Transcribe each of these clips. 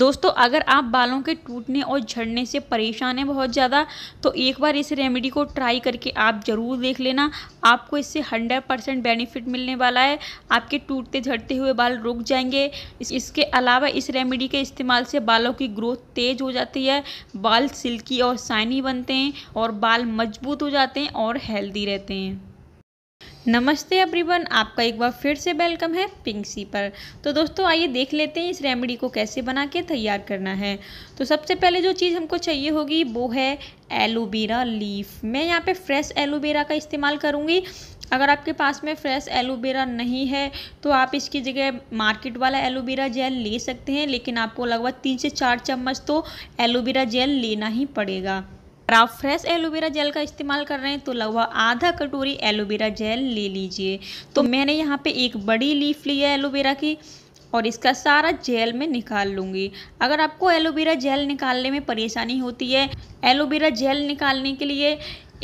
दोस्तों अगर आप बालों के टूटने और झड़ने से परेशान हैं बहुत ज़्यादा तो एक बार इस रेमेडी को ट्राई करके आप ज़रूर देख लेना आपको इससे हंड्रेड परसेंट बेनिफिट मिलने वाला है आपके टूटते झड़ते हुए बाल रुक जाएंगे इस, इसके अलावा इस रेमेडी के इस्तेमाल से बालों की ग्रोथ तेज़ हो जाती है बाल सिल्की और साइनी बनते हैं और बाल मजबूत हो जाते हैं और हेल्दी रहते हैं नमस्ते अब्रीबन आपका एक बार फिर से वेलकम है पिंक्सी पर तो दोस्तों आइए देख लेते हैं इस रेमेडी को कैसे बना के तैयार करना है तो सबसे पहले जो चीज़ हमको चाहिए होगी वो है एलोवेरा लीफ मैं यहाँ पे फ्रेश एलोवेरा का इस्तेमाल करूँगी अगर आपके पास में फ्रेश एलोवेरा नहीं है तो आप इसकी जगह मार्केट वाला एलोवेरा जेल ले सकते हैं लेकिन आपको लगभग तीन से चार चम्मच तो एलोवेरा जेल लेना ही पड़ेगा अगर आप फ्रेश एलोवेरा जेल का इस्तेमाल कर रहे हैं तो लगभग आधा कटोरी एलोवेरा जेल ले लीजिए तो मैंने यहाँ पे एक बड़ी लीफ ली है एलोवेरा की और इसका सारा जेल में निकाल लूँगी अगर आपको एलोवेरा जेल निकालने में परेशानी होती है एलोवेरा जेल निकालने के लिए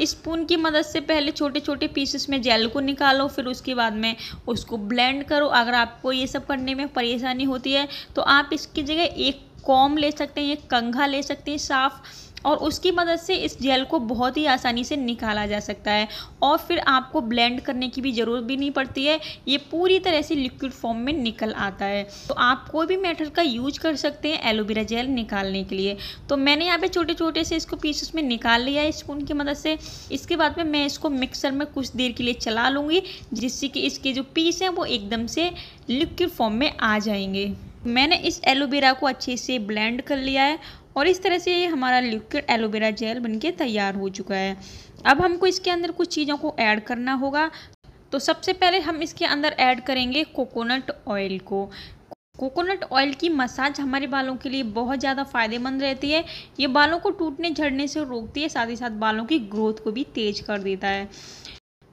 स्पून की मदद से पहले छोटे छोटे पीसेस में जेल को निकालो फिर उसके बाद में उसको ब्लेंड करो अगर आपको ये सब करने में परेशानी होती है तो आप इसकी जगह एक कॉम ले सकते हैं एक कंघा ले सकते हैं साफ़ और उसकी मदद से इस जेल को बहुत ही आसानी से निकाला जा सकता है और फिर आपको ब्लेंड करने की भी ज़रूरत भी नहीं पड़ती है ये पूरी तरह से लिक्विड फॉर्म में निकल आता है तो आप कोई भी मेथड का यूज कर सकते हैं एलोवेरा जेल निकालने के लिए तो मैंने यहाँ पे छोटे छोटे से इसको पीसेस में निकाल लिया है स्पून की मदद से इसके बाद में मैं इसको मिक्सर में कुछ देर के लिए चला लूँगी जिससे कि इसके जो पीस हैं वो एकदम से लिक्विड फॉर्म में आ जाएंगे मैंने इस एलोवेरा को अच्छे से ब्लेंड कर लिया है और इस तरह से ये हमारा लिक्विड एलोवेरा जेल बनके तैयार हो चुका है अब हमको इसके अंदर कुछ चीज़ों को ऐड करना होगा तो सबसे पहले हम इसके अंदर ऐड करेंगे कोकोनट ऑयल को कोकोनट ऑयल की मसाज हमारे बालों के लिए बहुत ज़्यादा फायदेमंद रहती है ये बालों को टूटने झड़ने से रोकती है साथ ही साथ बालों की ग्रोथ को भी तेज कर देता है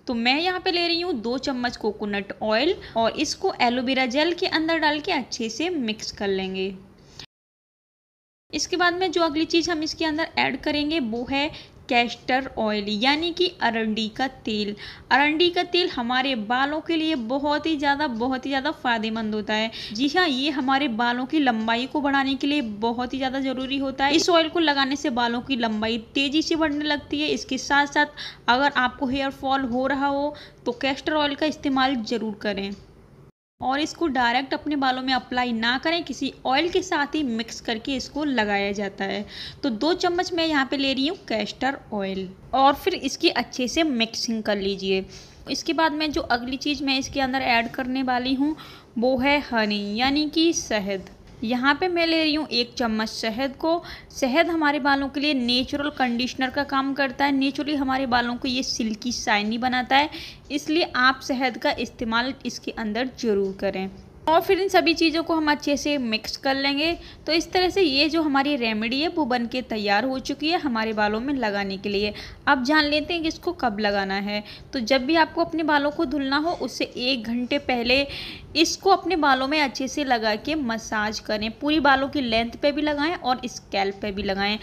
तो मैं यहाँ पे ले रही हूँ दो चम्मच कोकोनट ऑयल और इसको एलोवेरा जेल के अंदर डाल के अच्छे से मिक्स कर लेंगे इसके बाद में जो अगली चीज़ हम इसके अंदर ऐड करेंगे वो है कैस्टर ऑयल यानी कि अरंडी का तेल अरंडी का तेल हमारे बालों के लिए बहुत ही ज़्यादा बहुत ही ज़्यादा फ़ायदेमंद होता है जी हाँ ये हमारे बालों की लंबाई को बढ़ाने के लिए बहुत ही ज़्यादा ज़रूरी होता है इस ऑयल को लगाने से बालों की लंबाई तेज़ी से बढ़ने लगती है इसके साथ साथ अगर आपको हेयर फॉल हो रहा हो तो कैस्टर ऑयल का इस्तेमाल ज़रूर करें और इसको डायरेक्ट अपने बालों में अप्लाई ना करें किसी ऑयल के साथ ही मिक्स करके इसको लगाया जाता है तो दो चम्मच मैं यहाँ पे ले रही हूँ कैस्टर ऑयल और फिर इसकी अच्छे से मिक्सिंग कर लीजिए इसके बाद में जो अगली चीज़ मैं इसके अंदर ऐड करने वाली हूँ वो है हनी यानी कि शहद यहाँ पे मैं ले रही हूँ एक चम्मच शहद को शहद हमारे बालों के लिए नेचुरल कंडीशनर का काम करता है नेचुरली हमारे बालों को ये सिल्की शाइनी बनाता है इसलिए आप शहद का इस्तेमाल इसके अंदर ज़रूर करें और फिर इन सभी चीज़ों को हम अच्छे से मिक्स कर लेंगे तो इस तरह से ये जो हमारी रेमेडी है वो बन के तैयार हो चुकी है हमारे बालों में लगाने के लिए अब जान लेते हैं कि इसको कब लगाना है तो जब भी आपको अपने बालों को धुलना हो उससे एक घंटे पहले इसको अपने बालों में अच्छे से लगा के मसाज करें पूरी बालों की लेंथ पे भी लगाएं और स्कैल्प पे भी लगाएं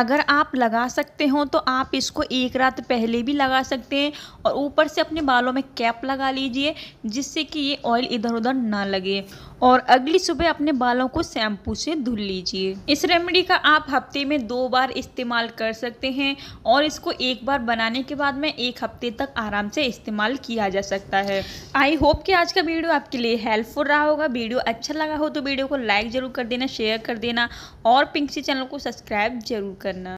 अगर आप लगा सकते हो तो आप इसको एक रात पहले भी लगा सकते हैं और ऊपर से अपने बालों में कैप लगा लीजिए जिससे कि ये ऑयल इधर उधर ना लगे और अगली सुबह अपने बालों को शैम्पू से धुल लीजिए इस रेमेडी का आप हफ्ते में दो बार इस्तेमाल कर सकते हैं और इसको एक बार बनाने के बाद में एक हफ्ते तक आराम से इस्तेमाल किया जा सकता है आई होप कि आज का वीडियो आपके लिए लिए हेल्पफुल रहा होगा वीडियो अच्छा लगा हो तो वीडियो को लाइक ज़रूर कर देना शेयर कर देना और पिंक चैनल को सब्सक्राइब जरूर करना